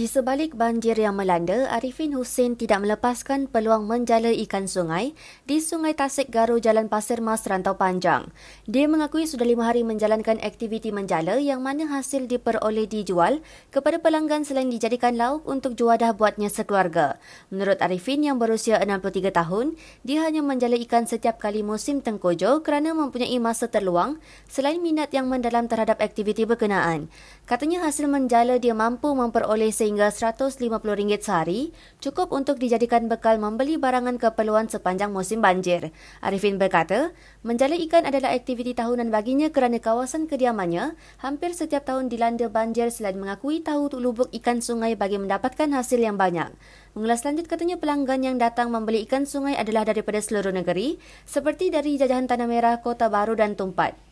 Di sebalik banjir yang melanda, Arifin Hussein tidak melepaskan peluang menjala ikan sungai di Sungai Tasik Garu Jalan Pasir Mas Rantau Panjang. Dia mengakui sudah lima hari menjalankan aktiviti menjala yang mana hasil diperoleh dijual kepada pelanggan selain dijadikan lauk untuk juadah buatnya sekeluarga. Menurut Arifin yang berusia 63 tahun, dia hanya menjala ikan setiap kali musim tengkojo kerana mempunyai masa terluang selain minat yang mendalam terhadap aktiviti berkenaan. Katanya hasil menjala dia mampu memperoleh sehingga Hingga RM150 sehari cukup untuk dijadikan bekal membeli barangan keperluan sepanjang musim banjir. Arifin berkata, menjala ikan adalah aktiviti tahunan baginya kerana kawasan kediamannya hampir setiap tahun dilanda banjir selain mengakui tahu lubuk ikan sungai bagi mendapatkan hasil yang banyak. Mengulas lanjut katanya pelanggan yang datang membeli ikan sungai adalah daripada seluruh negeri seperti dari jajahan Tanah Merah, Kota Baru dan Tumpat.